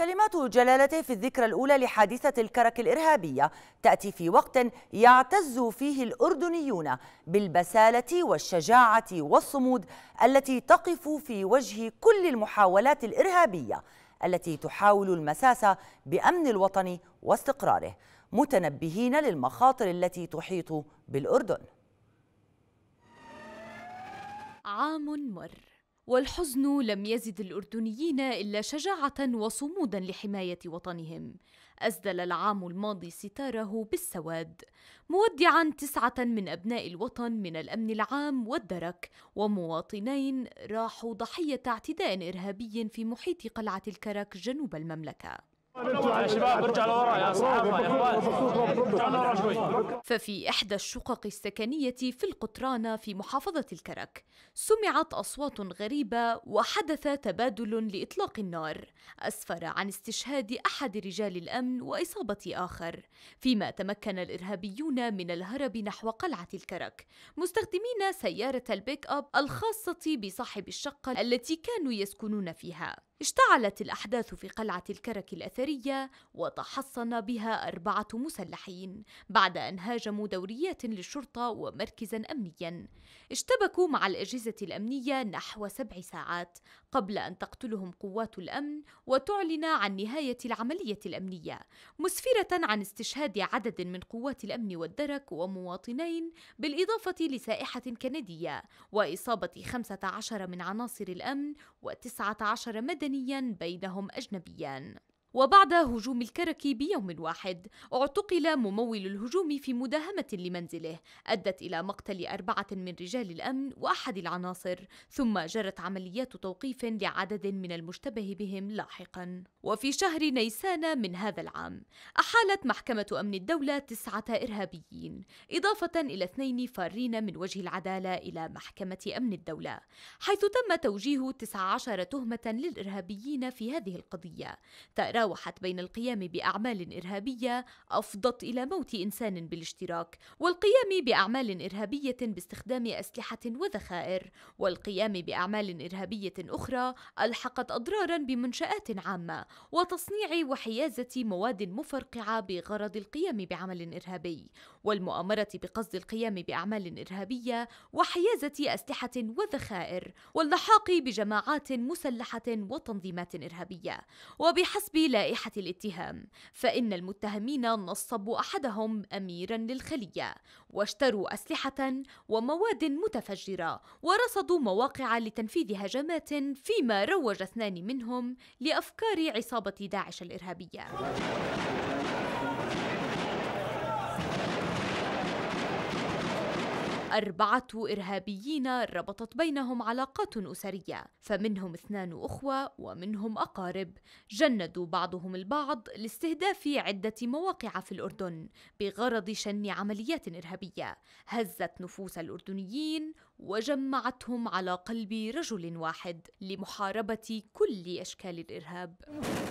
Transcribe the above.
كلمات جلالته في الذكرى الأولى لحادثة الكرك الإرهابية تأتي في وقت يعتز فيه الأردنيون بالبسالة والشجاعة والصمود التي تقف في وجه كل المحاولات الإرهابية التي تحاول المساس بأمن الوطن واستقراره متنبهين للمخاطر التي تحيط بالأردن عام مر والحزن لم يزد الأردنيين إلا شجاعة وصمودا لحماية وطنهم أسدل العام الماضي ستاره بالسواد مودعا تسعة من أبناء الوطن من الأمن العام والدرك ومواطنين راحوا ضحية اعتداء إرهابي في محيط قلعة الكرك جنوب المملكة ففي احدى الشقق السكنيه في القطرانه في محافظه الكرك سمعت اصوات غريبه وحدث تبادل لاطلاق النار اسفر عن استشهاد احد رجال الامن واصابه اخر فيما تمكن الارهابيون من الهرب نحو قلعه الكرك مستخدمين سياره البيك اب الخاصه بصاحب الشقه التي كانوا يسكنون فيها اشتعلت الأحداث في قلعة الكرك الأثرية وتحصن بها أربعة مسلحين بعد أن هاجموا دوريات للشرطة ومركزا أمنيا اشتبكوا مع الأجهزة الأمنية نحو سبع ساعات قبل أن تقتلهم قوات الأمن وتعلن عن نهاية العملية الأمنية مسفرة عن استشهاد عدد من قوات الأمن والدرك ومواطنين بالإضافة لسائحة كندية وإصابة 15 من عناصر الأمن و19 مدنيين مدنيا بينهم أجنبيا وبعد هجوم الكركي بيوم واحد اعتقل ممول الهجوم في مداهمة لمنزله أدت إلى مقتل أربعة من رجال الأمن وأحد العناصر ثم جرت عمليات توقيف لعدد من المشتبه بهم لاحقا وفي شهر نيسان من هذا العام أحالت محكمة أمن الدولة تسعة إرهابيين إضافة إلى اثنين فارين من وجه العدالة إلى محكمة أمن الدولة حيث تم توجيه 19 تهمة للإرهابيين في هذه القضية تأرى تراوحت بين القيام بأعمال إرهابية أفضت إلى موت إنسان بالاشتراك والقيام بأعمال إرهابية باستخدام أسلحة وذخائر والقيام بأعمال إرهابية أخرى ألحقت أضرارا بمنشآت عامة وتصنيع وحيازة مواد مفرقعة بغرض القيام بعمل إرهابي والمؤامرة بقصد القيام بأعمال إرهابية وحيازة أسلحة وذخائر واللحاق بجماعات مسلحة وتنظيمات إرهابية وبحسب لائحة الاتهام فإن المتهمين نصبوا أحدهم أميرا للخلية واشتروا أسلحة ومواد متفجرة ورصدوا مواقع لتنفيذ هجمات فيما روج اثنان منهم لأفكار عصابة داعش الإرهابية أربعة إرهابيين ربطت بينهم علاقات أسرية فمنهم اثنان أخوة ومنهم أقارب جندوا بعضهم البعض لاستهداف عدة مواقع في الأردن بغرض شن عمليات إرهابية هزت نفوس الأردنيين وجمعتهم على قلب رجل واحد لمحاربة كل أشكال الإرهاب